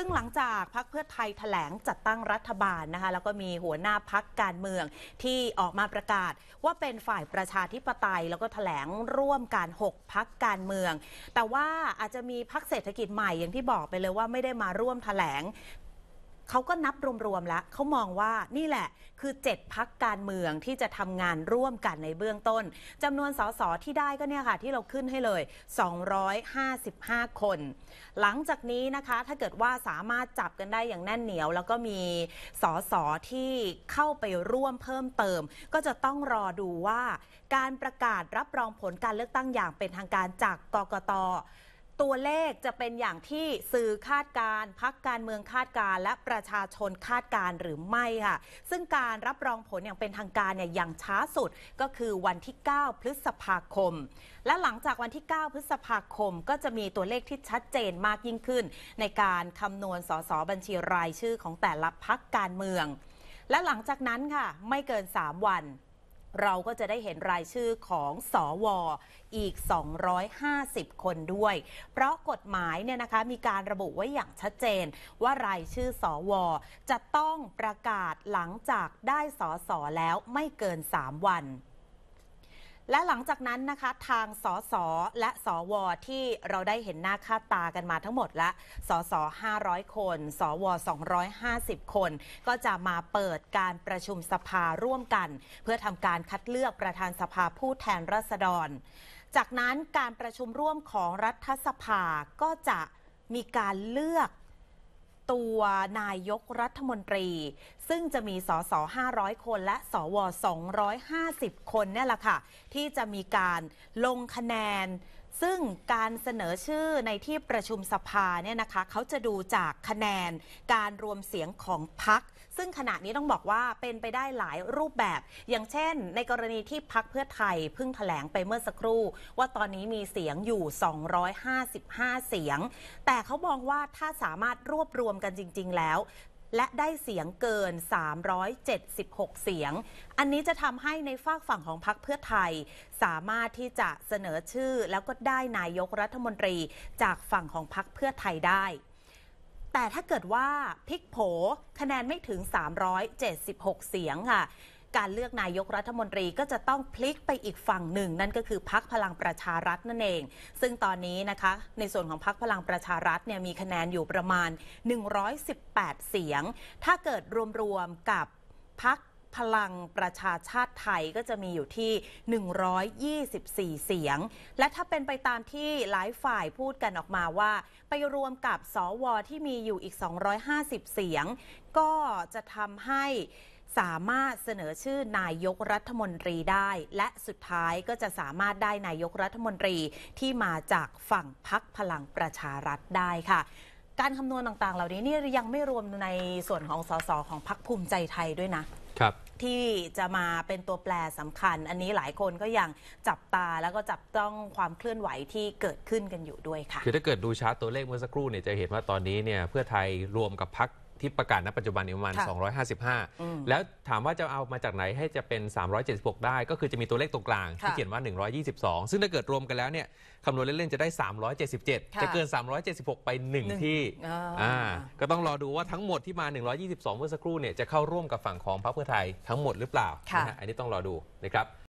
ซึ่งหลังจากพักเพื่อไทยแถลงจัดตั้งรัฐบาลนะคะแล้วก็มีหัวหน้าพักการเมืองที่ออกมาประกาศว่าเป็นฝ่ายประชาธิปไตยแล้วก็แถลงร่วมกัน6พักการเมือง แต่ว่าอาจจะมีพักเศรษฐกิจใหม่อย่างที่บอกไปเลยว่าไม่ได้มาร่วมแถลงเขาก็นับรวมๆแล้วเขามองว่านี่แหละ คือ7พักการเมืองที่จะทำงานร่วมกันในเบื้องต้นจำนวนสสที่ได้ก็เนี่ยค่ะที่เราขึ้นให้เลย 255 คน หลังจากนี้นะคะถ้าเกิดว่าสามารถจับกันได้อย่างแน่นเหนียวแล้วก็มีสสที่เข้าไปร่วมเพิ่มเติม ก็จะต้องรอดูว่าการประกาศรับรองผลการเลือกตั้งอย่างเป็นทางการจากกกตตัวเลขจะเป็นอย่างที่สื่อคาดการพักการเมืองคาดการ และประชาชนคาดการ หรือไม่ค่ะซึ่งการรับรองผลอย่างเป็นทางการเนี่ยอย่างช้าสุดก็คือวันที่ 9 พฤษภาคม และหลังจากวันที่ 9 พฤษภาคม ก็จะมีตัวเลขที่ชัดเจนมากยิ่งขึ้น ในการคำนวณสสบัญชีรายชื่อของแต่ละพักการเมือง และหลังจากนั้นค่ะไม่เกิน 3 วันเราก็จะได้เห็นรายชื่อของสอวอีก 250 คนด้วย เพราะกฎหมายเนี่ยนะคะ มีการระบุไว้อย่างชัดเจน ว่ารายชื่อสอวจะต้องประกาศหลังจากได้สอสอแล้วไม่เกิน 3 วันและหลังจากนั้นนะคะ ทางสสและสวที่เราได้เห็นหน้าค่าตากันมาทั้งหมดละสส 500 คนสว 250 คน ก็จะมาเปิดการประชุมสภาร่วมกัน เพื่อทำการคัดเลือกประธานสภาผู้แทนราษฎร จากนั้นการประชุมร่วมของรัฐสภาก็จะมีการเลือกตัวนายกรัฐมนตรี ซึ่งจะมีสส500 คนและสว 250 คนนี่แหละค่ะ ที่จะมีการลงคะแนนซึ่งการเสนอชื่อในที่ประชุมสภาเนี่ยนะคะเขาจะดูจากคะแนนการรวมเสียงของพัก ซึ่งขณะนี้ต้องบอกว่าเป็นไปได้หลายรูปแบบ อย่างเช่นในกรณีที่พักเพื่อไทยเพิ่งถแถลงไปเมื่อสักครู่ว่าตอนนี้มีเสียงอยู่ 255 เสียง แต่เขาบอกว่าถ้าสามารถรวบรวมกันจริงๆแล้วและได้เสียงเกิน 376 เสียง อันนี้จะทำให้ในฝากฝั่งของพรรคเพื่อไทย สามารถที่จะเสนอชื่อแล้วก็ได้นายกรัฐมนตรีจากฝั่งของพรรคเพื่อไทยได้ แต่ถ้าเกิดว่าพลิกโผคะแนนไม่ถึง 376 เสียงค่ะการเลือกนายกรัฐมนตรีก็จะต้องพลิกไปอีกฝั่งหนึ่งนั่นก็คือ พักพลังประชารัฐนั่นเอง ซึ่งตอนนี้นะคะในส่วนของพักพลังประชารัฐเนี่ยมีคะแนนอยู่ประมาณ 118 เสียง ถ้าเกิดรวมๆกับพักพลังประชาชาติไทยก็จะมีอยู่ที่ 124 เสียง และถ้าเป็นไปตามที่หลายฝ่ายพูดกันออกมาว่า ไปรวมกับสวที่มีอยู่อีก 250 เสียง ก็จะทำให้สามารถเสนอชื่อนายกรัฐมนตรีได้ และสุดท้ายก็จะสามารถได้นายกรัฐมนตรีที่มาจากฝั่งพักพลังประชารัฐได้ค่ะ การคำนวณต่างๆ เหล่านี้นี่ยังไม่รวมในส่วนของสสของพักภูมิใจไทยด้วยนะครับ ที่จะมาเป็นตัวแปรสำคัญ อันนี้หลายคนก็ยังจับตาแล้วก็จับต้องความเคลื่อนไหวที่เกิดขึ้นกันอยู่ด้วยค่ะคือถ้าเกิดดูชาร์ตตัวเลขเมื่อสักครู่เนี่ยจะเห็นว่าตอนนี้เนี่ยเพื่อไทยรวมกับพักที่ประกาศณปัจจุบันนี้ประมาณ 255 แล้วถามว่าจะเอามาจากไหนให้จะเป็น 376 ได้ ก็คือจะมีตัวเลขตรงกลางที่เขียนว่า 122 ซึ่งถ้าเกิดรวมกันแล้วเนี่ยคำนวณเล่นๆ จะได้ 377 จะเกิน 376 ไปหนึ่1งที่อ่าก็ต้องรอดูว่าทั้งหมดที่มา 122 เมื่อสักครู่เนี่ยจะเข้าร่วมกับฝั่งของพรรคเพื่อไทย ทั้งหมดหรือเปล่านะอันนี้ต้องรอดูนะครับ